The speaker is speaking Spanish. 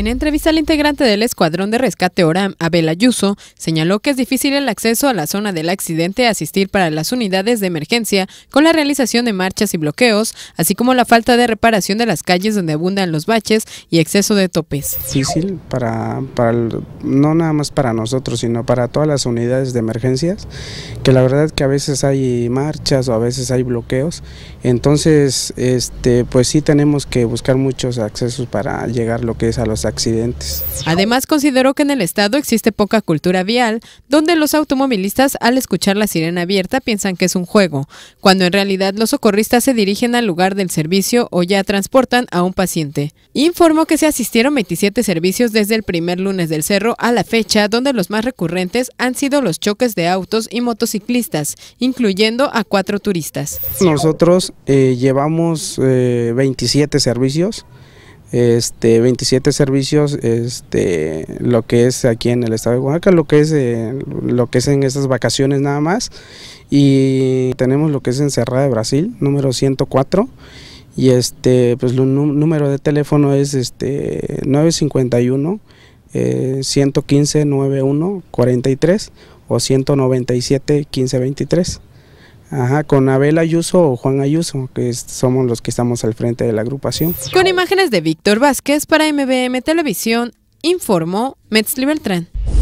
En entrevista al integrante del Escuadrón de Rescate ORAM, Abel Ayuso, señaló que es difícil el acceso a la zona del accidente a asistir para las unidades de emergencia con la realización de marchas y bloqueos, así como la falta de reparación de las calles donde abundan los baches y exceso de topes. Difícil para, no nada más para nosotros, sino para todas las unidades de emergencias, que la verdad que a veces hay marchas o a veces hay bloqueos, entonces este pues sí tenemos que buscar muchos accesos para llegar lo que es a los accidentes. Además, consideró que en el estado existe poca cultura vial, donde los automovilistas al escuchar la sirena abierta piensan que es un juego, cuando en realidad los socorristas se dirigen al lugar del servicio o ya transportan a un paciente. Informó que se asistieron 27 servicios desde el primer lunes del cerro a la fecha, donde los más recurrentes han sido los choques de autos y motociclistas, incluyendo a cuatro turistas. Nosotros eh, llevamos 27 eh, servicios este 27 servicios este lo que es aquí en el estado de Oaxaca lo que es eh, lo que es en estas vacaciones nada más y tenemos lo que es en Cerrada de Brasil número 104 y este pues el número de teléfono es este 951 115 91 43 o 197 1523 Ajá, con Abel Ayuso o Juan Ayuso, que somos los que estamos al frente de la agrupación. Con imágenes de Víctor Vázquez para MBM Televisión, informó Metzli Beltrán.